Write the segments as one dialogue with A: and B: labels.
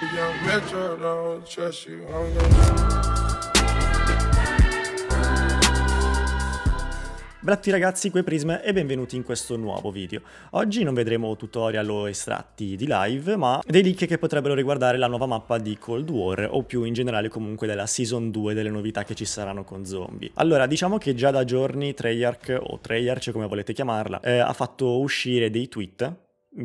A: Young Metro, don't trust you. I'm gonna... Bratti ragazzi, quei Prism e benvenuti in questo nuovo video. Oggi non vedremo tutorial o estratti di live, ma dei leak che potrebbero riguardare la nuova mappa di Cold War o più in generale comunque della Season 2 delle novità che ci saranno con zombie. Allora, diciamo che già da giorni Treyarch, o Treyarch come volete chiamarla, eh, ha fatto uscire dei tweet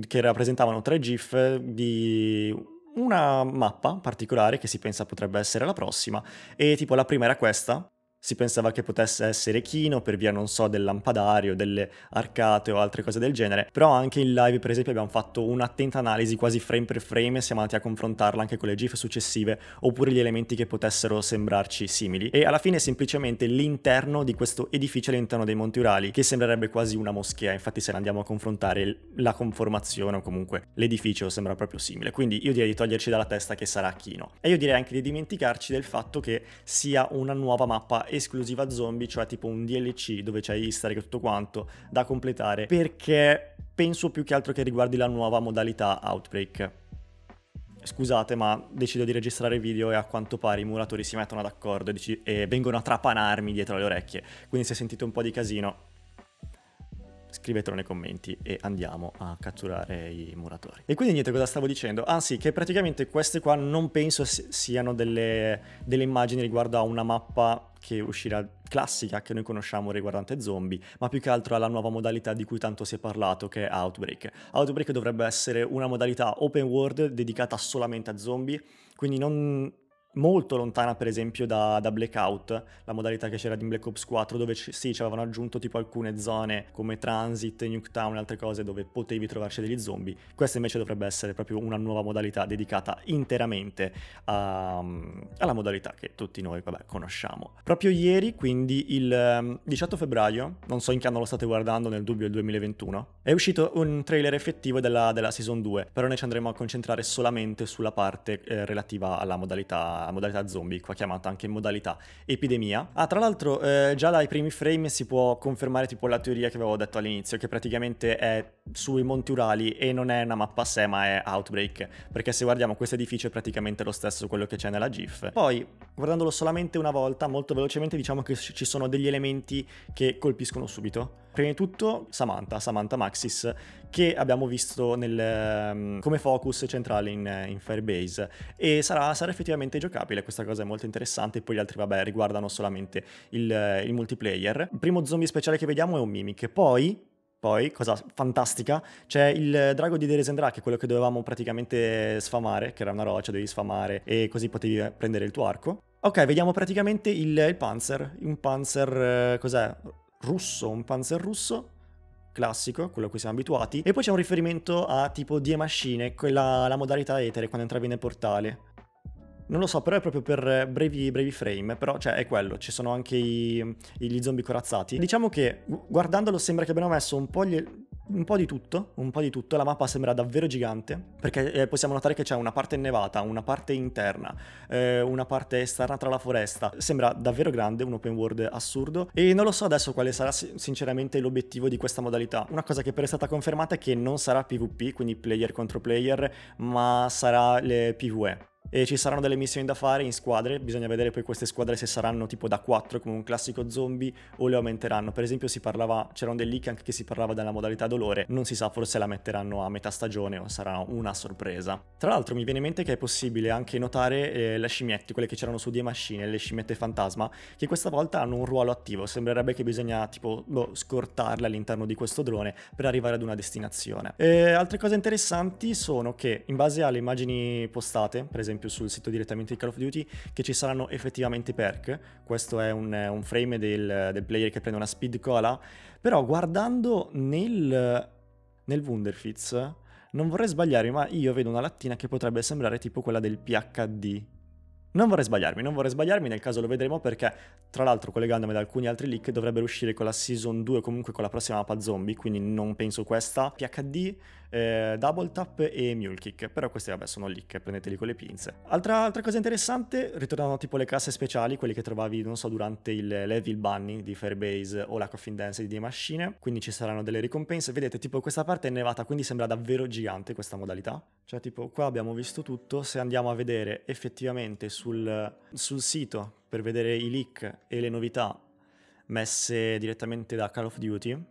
A: che rappresentavano tre GIF di una mappa particolare che si pensa potrebbe essere la prossima e tipo la prima era questa si pensava che potesse essere chino per via, non so, del lampadario, delle arcate o altre cose del genere, però anche in live, per esempio, abbiamo fatto un'attenta analisi quasi frame per frame e siamo andati a confrontarla anche con le GIF successive oppure gli elementi che potessero sembrarci simili. E alla fine è semplicemente l'interno di questo edificio all'interno dei Monti Urali, che sembrerebbe quasi una moschea, infatti se ne andiamo a confrontare la conformazione o comunque l'edificio sembra proprio simile, quindi io direi di toglierci dalla testa che sarà chino. E io direi anche di dimenticarci del fatto che sia una nuova mappa esclusiva zombie, cioè tipo un DLC dove c'è easter e tutto quanto da completare, perché penso più che altro che riguardi la nuova modalità Outbreak. Scusate, ma decido di registrare il video e a quanto pare i muratori si mettono d'accordo e, dec- e vengono a trapanarmi dietro le orecchie, quindi se sentite un po' di casino scrivetelo nei commenti e andiamo a catturare i muratori. E quindi niente, cosa stavo dicendo? Anzi, ah, che praticamente queste qua non penso siano delle, delle immagini riguardo a una mappa che uscirà classica che noi conosciamo riguardante zombie, ma più che altro alla nuova modalità di cui tanto si è parlato che è Outbreak. Outbreak dovrebbe essere una modalità open world dedicata solamente a zombie, quindi non molto lontana per esempio da, da, Blackout, la modalità che c'era in Black Ops 4 dove c- sì ci avevano aggiunto tipo alcune zone come Transit, Nuketown e altre cose dove potevi trovarci degli zombie, questa invece dovrebbe essere proprio una nuova modalità dedicata interamente a, alla modalità che tutti noi vabbè, conosciamo. Proprio ieri quindi il 18 ehm, febbraio, non so in che anno lo state guardando nel dubbio del 2021, è uscito un trailer effettivo della, della Season 2, però noi ci andremo a concentrare solamente sulla parte eh, relativa alla modalità modalità, zombie, qua chiamata anche modalità epidemia. Ah, tra l'altro eh, già dai primi frame si può confermare tipo la teoria che avevo detto all'inizio, che praticamente è sui Monti Urali e non è una mappa a sé ma è Outbreak, perché se guardiamo questo edificio è praticamente lo stesso quello che c'è nella GIF. Poi, guardandolo solamente una volta, molto velocemente diciamo che ci sono degli elementi che colpiscono subito prima di tutto Samantha, Samantha Maxis, che abbiamo visto nel, ehm, come focus centrale in, eh, in Firebase e sarà, sarà, effettivamente giocabile, questa cosa è molto interessante, poi gli altri vabbè riguardano solamente il, eh, il multiplayer. Il primo zombie speciale che vediamo è un Mimic, poi poi, cosa fantastica, c'è il drago di Deresendra, che è quello che dovevamo praticamente sfamare, che era una roccia, devi sfamare e così potevi eh, prendere il tuo arco. Ok, vediamo praticamente il, il Panzer, un Panzer, cos'è? russo, un panzer russo, classico, quello a cui siamo abituati, e poi c'è un riferimento a tipo Die Maschine, quella la modalità etere quando entravi nel portale. Non lo so, però è proprio per eh, brevi, brevi frame, però cioè è quello, ci sono anche i, gli zombie corazzati. Diciamo che guardandolo sembra che abbiano messo un po' gli, un po' di tutto, un po' di tutto, la mappa sembra davvero gigante, perché eh, possiamo notare che c'è una parte innevata, una parte interna, eh, una parte esterna tra la foresta, sembra davvero grande, un open world assurdo, e non lo so adesso quale sarà sinceramente l'obiettivo di questa modalità. Una cosa che però è stata confermata è che non sarà PvP, quindi player contro player, ma sarà le PvE e ci saranno delle missioni da fare in squadre, bisogna vedere poi queste squadre se saranno tipo da 4 come un classico zombie o le aumenteranno, per esempio si parlava, c'era un del leak anche che si parlava della modalità dolore, non si sa forse la metteranno a metà stagione o sarà una sorpresa. Tra l'altro mi viene in mente che è possibile anche notare eh, le scimmiette, quelle che c'erano su Die Machine, le scimmiette fantasma, che questa volta hanno un ruolo attivo, sembrerebbe che bisogna tipo boh, scortarle all'interno di questo drone per arrivare ad una destinazione. E altre cose interessanti sono che in base alle immagini postate, per esempio esempio sul sito direttamente di Call of Duty, che ci saranno effettivamente perk. Questo è un, eh, un frame del, del, player che prende una speed cola. Però guardando nel, nel Wunderfitz, non vorrei sbagliare, ma io vedo una lattina che potrebbe sembrare tipo quella del PHD non vorrei sbagliarmi, non vorrei sbagliarmi, nel caso lo vedremo perché, tra l'altro collegandomi ad alcuni altri leak, dovrebbero uscire con la Season 2 comunque con la prossima mappa zombie, quindi non penso questa, PHD, eh, Double Tap e Mule Kick, però questi vabbè sono leak, prendeteli con le pinze. Altra, altra cosa interessante, ritornano tipo le casse speciali, quelle che trovavi, non so, durante il Level Bunny di Fairbase o la Coffin Dance di The Machine, quindi ci saranno delle ricompense. Vedete, tipo questa parte è nevata, quindi sembra davvero gigante questa modalità. Cioè tipo qua abbiamo visto tutto, se andiamo a vedere effettivamente su sul, sul sito per vedere i leak e le novità messe direttamente da Call of Duty.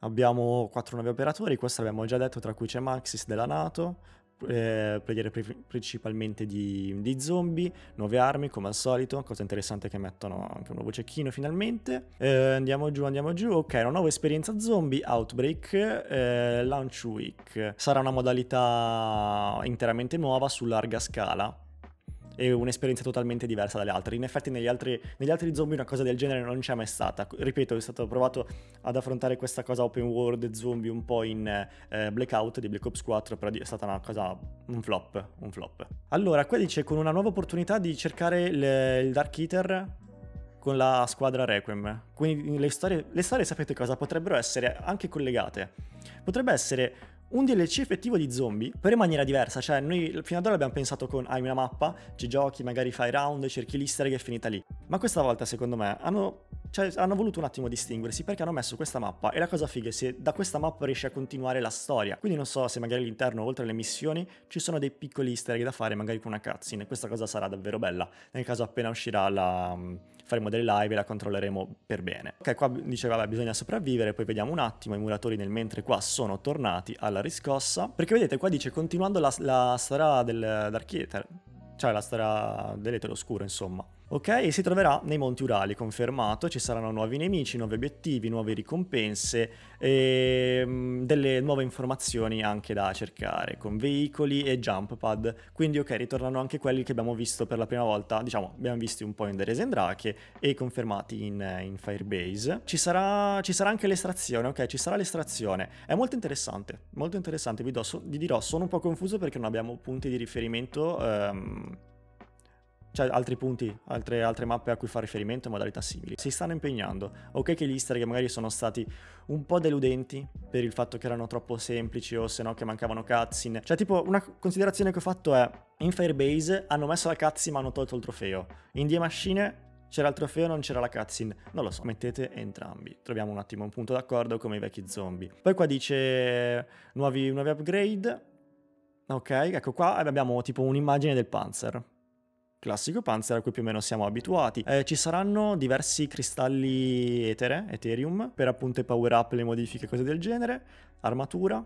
A: Abbiamo quattro nuovi operatori, questo l'abbiamo già detto, tra cui c'è Maxis della Nato, eh, player pre- principalmente di, di, zombie, nuove armi come al solito, cosa interessante che mettono anche un nuovo cecchino finalmente. Eh, andiamo giù, andiamo giù, ok, una nuova esperienza zombie, Outbreak, eh, Launch Week. Sarà una modalità interamente nuova su larga scala è un'esperienza totalmente diversa dalle altre. In effetti negli altri, negli altri, zombie una cosa del genere non c'è mai stata. Ripeto, è stato provato ad affrontare questa cosa open world zombie un po' in eh, Blackout di Black Ops 4, però è stata una cosa, un flop, un flop. Allora, qua dice con una nuova opportunità di cercare le, il Dark Eater con la squadra Requiem. Quindi le storie, le storie sapete cosa potrebbero essere anche collegate. Potrebbe essere un DLC effettivo di zombie, però in maniera diversa, cioè noi fino ad ora abbiamo pensato con hai una mappa, ci giochi, magari fai round, cerchi l'easter egg e è finita lì, ma questa volta secondo me hanno cioè, hanno voluto un attimo distinguersi perché hanno messo questa mappa e la cosa figa è se da questa mappa riesce a continuare la storia. Quindi non so se magari all'interno, oltre alle missioni, ci sono dei piccoli easter egg da fare magari con una cutscene. Questa cosa sarà davvero bella. Nel caso appena uscirà la... Mm, faremo delle live e la controlleremo per bene. Ok, qua diceva vabbè bisogna sopravvivere, poi vediamo un attimo, i muratori nel mentre qua sono tornati alla riscossa. Perché vedete qua dice continuando la, la storia dell'Archieter cioè la storia dell'Etero Oscuro, insomma. Ok, e si troverà nei Monti Urali, confermato, ci saranno nuovi nemici, nuovi obiettivi, nuove ricompense, e ehm, delle nuove informazioni anche da cercare con veicoli e jump pad, quindi ok ritornano anche quelli che abbiamo visto per la prima volta, diciamo abbiamo visti un po' in The Resen Drake e confermati in, in Firebase. Ci sarà, ci sarà, anche l'estrazione, ok ci sarà l'estrazione, è molto interessante, molto interessante, vi, do, so, vi dirò sono un po' confuso perché non abbiamo punti di riferimento ehm, c'è cioè, altri punti, altre, altre, mappe a cui fa riferimento in modalità simili. Si stanno impegnando. Ok che gli easter egg magari sono stati un po' deludenti per il fatto che erano troppo semplici o se no che mancavano cutscene. Cioè tipo una considerazione che ho fatto è in Firebase hanno messo la cutscene ma hanno tolto il trofeo. In Die Machine c'era il trofeo, non c'era la cutscene. Non lo so, mettete entrambi. Troviamo un attimo un punto d'accordo come i vecchi zombie. Poi qua dice nuovi, nuovi upgrade. Ok, ecco qua abbiamo tipo un'immagine del Panzer classico Panzer a cui più o meno siamo abituati. Eh, ci saranno diversi cristalli etere, Ethereum, per appunto i power up, le modifiche, cose del genere, armatura,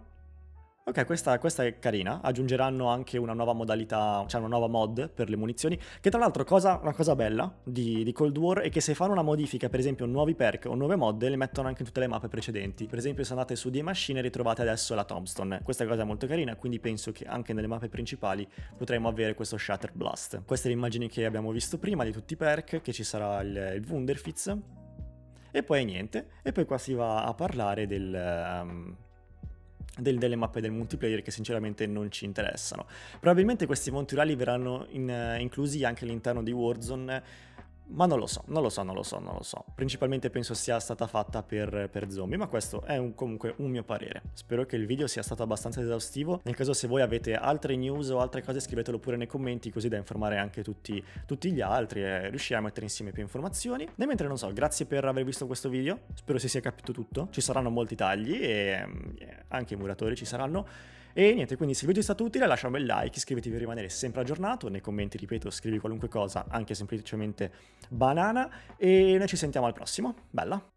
A: Ok, questa, questa, è carina. Aggiungeranno anche una nuova modalità, cioè una nuova mod per le munizioni. Che tra l'altro cosa, una cosa bella di, di, Cold War è che se fanno una modifica, per esempio nuovi perk o nuove mod, le mettono anche in tutte le mappe precedenti. Per esempio se andate su Die Machine ritrovate adesso la Tombstone. Questa cosa è molto carina, quindi penso che anche nelle mappe principali potremo avere questo Shatter Blast. Queste le immagini che abbiamo visto prima di tutti i perk, che ci sarà il, il Wunderfitz. E poi niente, e poi qua si va a parlare del... Um, del, delle mappe del multiplayer che sinceramente non ci interessano. Probabilmente questi monti rurali verranno in, eh, inclusi anche all'interno di Warzone ma non lo so, non lo so, non lo so, non lo so. Principalmente penso sia stata fatta per, per zombie, ma questo è un, comunque un mio parere. Spero che il video sia stato abbastanza esaustivo. Nel caso se voi avete altre news o altre cose scrivetelo pure nei commenti così da informare anche tutti, tutti gli altri e riuscire a mettere insieme più informazioni. Nel mentre non so, grazie per aver visto questo video, spero si sia capito tutto. Ci saranno molti tagli e, mm, e anche i muratori ci saranno. E niente, quindi se il video è stato utile lascia un bel like, iscriviti per rimanere sempre aggiornato, nei commenti ripeto scrivi qualunque cosa, anche semplicemente banana, e noi ci sentiamo al prossimo. Bella!